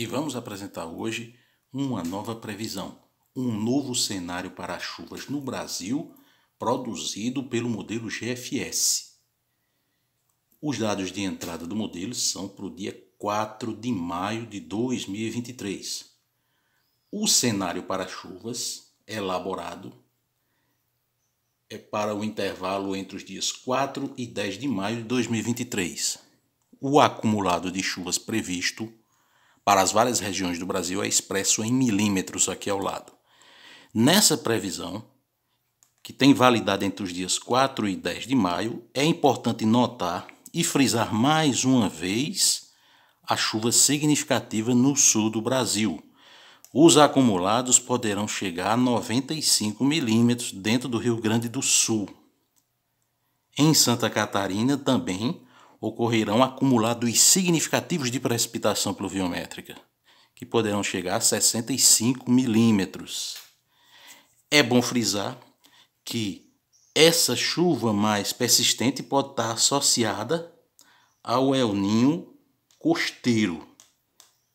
e vamos apresentar hoje uma nova previsão, um novo cenário para chuvas no Brasil produzido pelo modelo GFS. Os dados de entrada do modelo são para o dia 4 de maio de 2023. O cenário para chuvas elaborado é para o intervalo entre os dias 4 e 10 de maio de 2023. O acumulado de chuvas previsto para as várias regiões do Brasil é expresso em milímetros aqui ao lado. Nessa previsão, que tem validade entre os dias 4 e 10 de maio, é importante notar e frisar mais uma vez a chuva significativa no sul do Brasil. Os acumulados poderão chegar a 95 milímetros dentro do Rio Grande do Sul. Em Santa Catarina também ocorrerão acumulados significativos de precipitação pluviométrica, que poderão chegar a 65 milímetros. É bom frisar que essa chuva mais persistente pode estar associada ao El Ninho costeiro,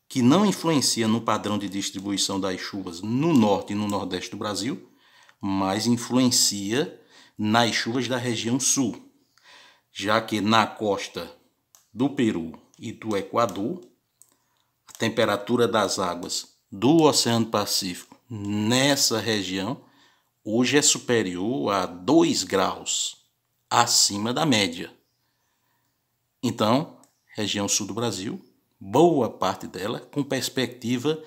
que não influencia no padrão de distribuição das chuvas no norte e no nordeste do Brasil, mas influencia nas chuvas da região sul já que na costa do Peru e do Equador, a temperatura das águas do Oceano Pacífico nessa região hoje é superior a 2 graus acima da média. Então, região sul do Brasil, boa parte dela com perspectiva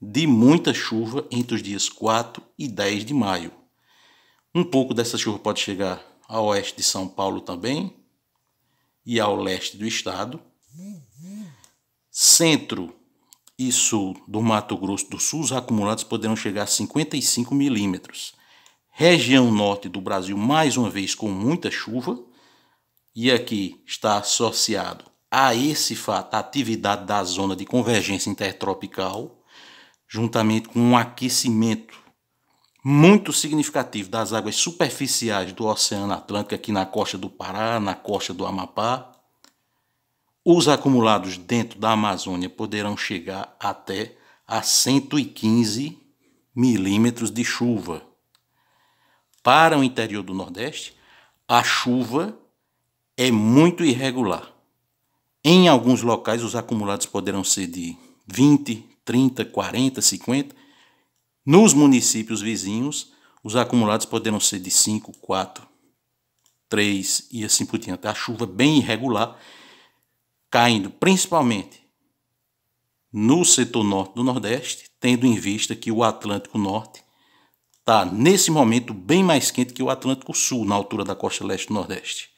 de muita chuva entre os dias 4 e 10 de maio. Um pouco dessa chuva pode chegar a oeste de São Paulo também, e ao leste do estado, centro e sul do Mato Grosso do Sul, os acumulados poderão chegar a 55 milímetros. Região norte do Brasil, mais uma vez, com muita chuva, e aqui está associado a esse fato a atividade da zona de convergência intertropical, juntamente com um aquecimento muito significativo das águas superficiais do Oceano Atlântico, aqui na costa do Pará, na costa do Amapá, os acumulados dentro da Amazônia poderão chegar até a 115 milímetros de chuva. Para o interior do Nordeste, a chuva é muito irregular. Em alguns locais, os acumulados poderão ser de 20, 30, 40, 50 nos municípios vizinhos, os acumulados poderão ser de 5, 4, 3 e assim por diante. A chuva bem irregular, caindo principalmente no setor norte do Nordeste, tendo em vista que o Atlântico Norte está, nesse momento, bem mais quente que o Atlântico Sul, na altura da costa leste do Nordeste.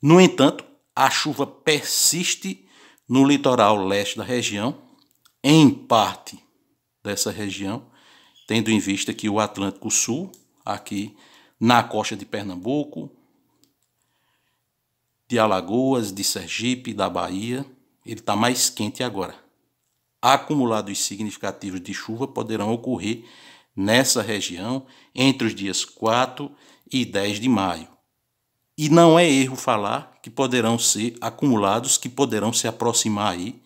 No entanto, a chuva persiste no litoral leste da região, em parte dessa região, tendo em vista que o Atlântico Sul, aqui na costa de Pernambuco, de Alagoas, de Sergipe, da Bahia, ele está mais quente agora. Acumulados significativos de chuva poderão ocorrer nessa região entre os dias 4 e 10 de maio. E não é erro falar que poderão ser acumulados que poderão se aproximar aí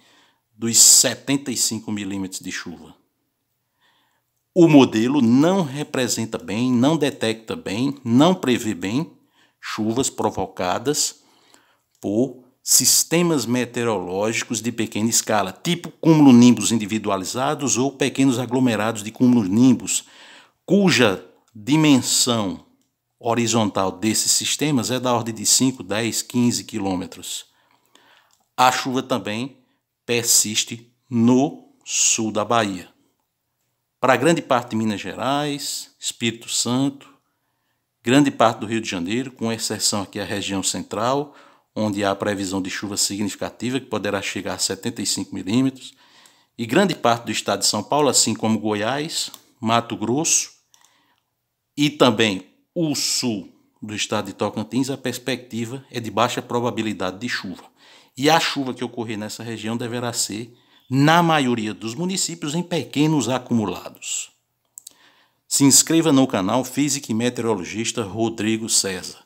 dos 75 milímetros de chuva o modelo não representa bem, não detecta bem, não prevê bem chuvas provocadas por sistemas meteorológicos de pequena escala, tipo nimbus individualizados ou pequenos aglomerados de nimbus cuja dimensão horizontal desses sistemas é da ordem de 5, 10, 15 quilômetros. A chuva também persiste no sul da Bahia para grande parte de Minas Gerais, Espírito Santo, grande parte do Rio de Janeiro, com exceção aqui a região central, onde há previsão de chuva significativa, que poderá chegar a 75 milímetros, e grande parte do estado de São Paulo, assim como Goiás, Mato Grosso e também o sul do estado de Tocantins, a perspectiva é de baixa probabilidade de chuva. E a chuva que ocorrer nessa região deverá ser na maioria dos municípios, em pequenos acumulados. Se inscreva no canal Físico e Meteorologista Rodrigo César.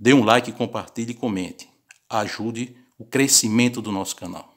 Dê um like, compartilhe e comente. Ajude o crescimento do nosso canal.